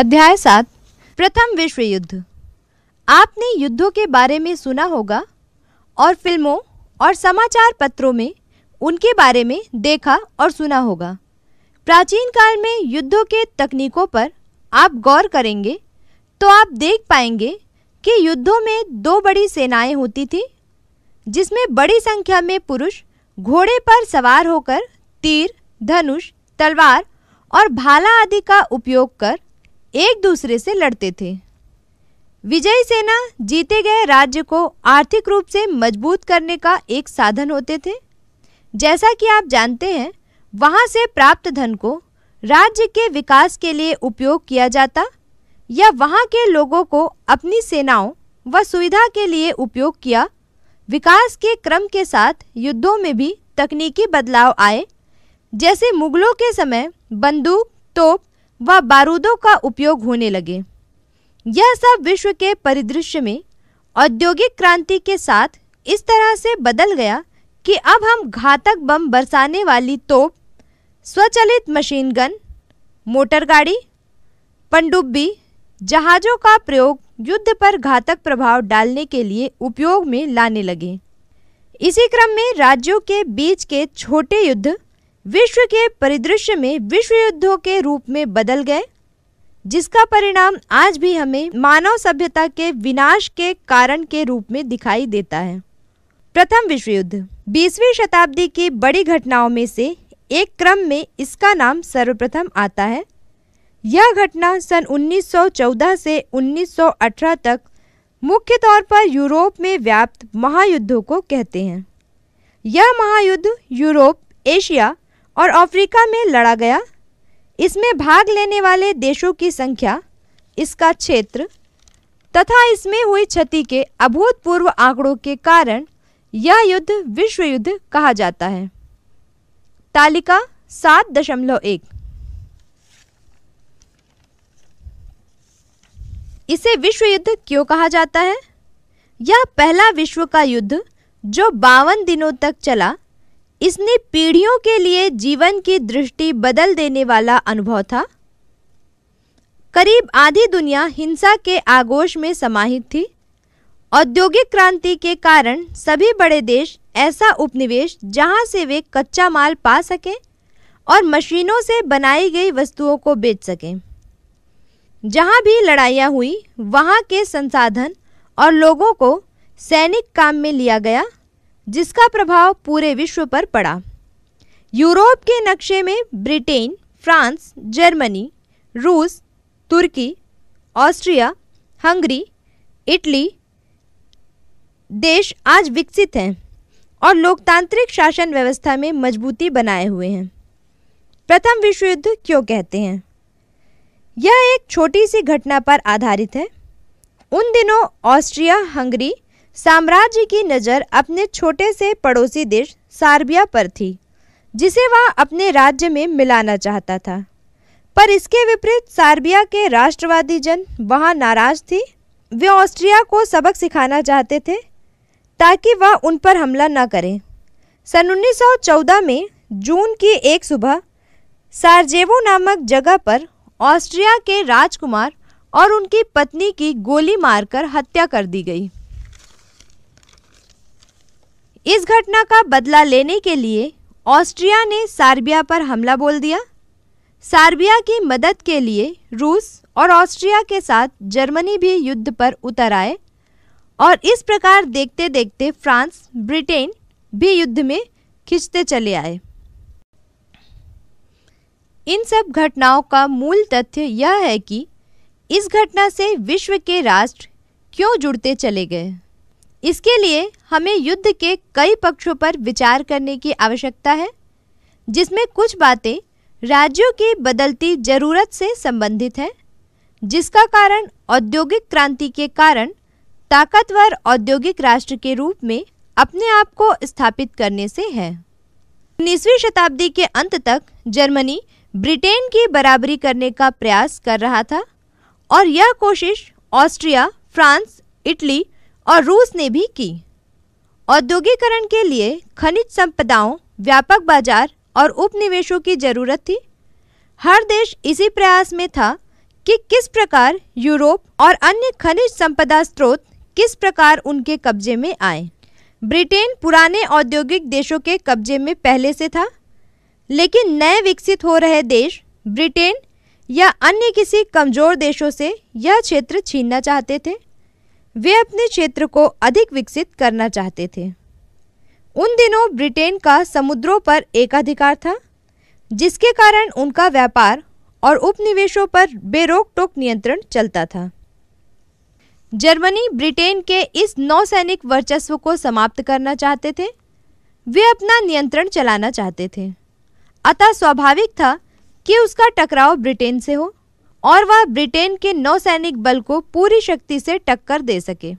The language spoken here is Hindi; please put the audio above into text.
अध्याय सात प्रथम विश्व युद्ध आपने युद्धों के बारे में सुना होगा और फिल्मों और समाचार पत्रों में उनके बारे में देखा और सुना होगा प्राचीन काल में युद्धों के तकनीकों पर आप गौर करेंगे तो आप देख पाएंगे कि युद्धों में दो बड़ी सेनाएं होती थी जिसमें बड़ी संख्या में पुरुष घोड़े पर सवार होकर तीर धनुष तलवार और भाला आदि का उपयोग कर एक दूसरे से लड़ते थे विजयी सेना जीते गए राज्य को आर्थिक रूप से मजबूत करने का एक साधन होते थे जैसा कि आप जानते हैं वहाँ से प्राप्त धन को राज्य के विकास के लिए उपयोग किया जाता या वहाँ के लोगों को अपनी सेनाओं व सुविधा के लिए उपयोग किया विकास के क्रम के साथ युद्धों में भी तकनीकी बदलाव आए जैसे मुगलों के समय बंदूक तोप व बारूदों का उपयोग होने लगे यह सब विश्व के परिदृश्य में औद्योगिक क्रांति के साथ इस तरह से बदल गया कि अब हम घातक बम बरसाने वाली तोप स्वचलित मशीन गन मोटर गाड़ी पनडुब्बी जहाज़ों का प्रयोग युद्ध पर घातक प्रभाव डालने के लिए उपयोग में लाने लगे इसी क्रम में राज्यों के बीच के छोटे युद्ध विश्व के परिदृश्य में विश्व युद्धों के रूप में बदल गए जिसका परिणाम आज भी हमें मानव सभ्यता के विनाश के कारण के रूप में दिखाई देता है प्रथम विश्व युद्ध बीसवीं शताब्दी की बड़ी घटनाओं में से एक क्रम में इसका नाम सर्वप्रथम आता है यह घटना सन 1914 से 1918 तक मुख्य तौर पर यूरोप में व्याप्त महायुद्धों को कहते हैं यह महायुद्ध यूरोप एशिया और अफ्रीका में लड़ा गया इसमें भाग लेने वाले देशों की संख्या इसका क्षेत्र तथा इसमें हुई क्षति के अभूतपूर्व आंकड़ों के कारण यह युद्ध विश्व युद्ध कहा जाता है तालिका सात दशमलव एक इसे विश्व युद्ध क्यों कहा जाता है यह पहला विश्व का युद्ध जो बावन दिनों तक चला इसने पीढ़ियों के लिए जीवन की दृष्टि बदल देने वाला अनुभव था करीब आधी दुनिया हिंसा के आगोश में समाहित थी औद्योगिक क्रांति के कारण सभी बड़े देश ऐसा उपनिवेश जहां से वे कच्चा माल पा सकें और मशीनों से बनाई गई वस्तुओं को बेच सकें जहां भी लड़ाइयां हुई वहां के संसाधन और लोगों को सैनिक काम में लिया गया जिसका प्रभाव पूरे विश्व पर पड़ा यूरोप के नक्शे में ब्रिटेन फ्रांस जर्मनी रूस तुर्की ऑस्ट्रिया हंगरी इटली देश आज विकसित हैं और लोकतांत्रिक शासन व्यवस्था में मजबूती बनाए हुए हैं प्रथम विश्व युद्ध क्यों कहते हैं यह एक छोटी सी घटना पर आधारित है उन दिनों ऑस्ट्रिया हंगरी साम्राज्य की नज़र अपने छोटे से पड़ोसी देश सार्बिया पर थी जिसे वह अपने राज्य में मिलाना चाहता था पर इसके विपरीत सार्बिया के राष्ट्रवादी जन वहाँ नाराज थी वे ऑस्ट्रिया को सबक सिखाना चाहते थे ताकि वह उन पर हमला न करें सन 1914 में जून की एक सुबह सार्जेवो नामक जगह पर ऑस्ट्रिया के राजकुमार और उनकी पत्नी की गोली मारकर हत्या कर दी गई इस घटना का बदला लेने के लिए ऑस्ट्रिया ने सार्बिया पर हमला बोल दिया सार्बिया की मदद के लिए रूस और ऑस्ट्रिया के साथ जर्मनी भी युद्ध पर उतर आए और इस प्रकार देखते देखते फ्रांस ब्रिटेन भी युद्ध में खिंचते चले आए इन सब घटनाओं का मूल तथ्य यह है कि इस घटना से विश्व के राष्ट्र क्यों जुड़ते चले गए इसके लिए हमें युद्ध के कई पक्षों पर विचार करने की आवश्यकता है जिसमें कुछ बातें राज्यों की बदलती जरूरत से संबंधित है जिसका कारण औद्योगिक क्रांति के कारण ताकतवर औद्योगिक राष्ट्र के रूप में अपने आप को स्थापित करने से है उन्नीसवीं शताब्दी के अंत तक जर्मनी ब्रिटेन की बराबरी करने का प्रयास कर रहा था और यह कोशिश ऑस्ट्रिया फ्रांस इटली और रूस ने भी की औद्योगिकरण के लिए खनिज संपदाओं व्यापक बाजार और उपनिवेशों की जरूरत थी हर देश इसी प्रयास में था कि किस प्रकार यूरोप और अन्य खनिज संपदा स्रोत किस प्रकार उनके कब्जे में आए ब्रिटेन पुराने औद्योगिक देशों के कब्जे में पहले से था लेकिन नए विकसित हो रहे देश ब्रिटेन या अन्य किसी कमज़ोर देशों से यह क्षेत्र छीनना चाहते थे वे अपने क्षेत्र को अधिक विकसित करना चाहते थे उन दिनों ब्रिटेन का समुद्रों पर एकाधिकार था जिसके कारण उनका व्यापार और उपनिवेशों पर बेरोक टोक नियंत्रण चलता था जर्मनी ब्रिटेन के इस नौसैनिक वर्चस्व को समाप्त करना चाहते थे वे अपना नियंत्रण चलाना चाहते थे अतः स्वाभाविक था कि उसका टकराव ब्रिटेन से हो और वह ब्रिटेन के नौसैनिक बल को पूरी शक्ति से टक्कर दे सके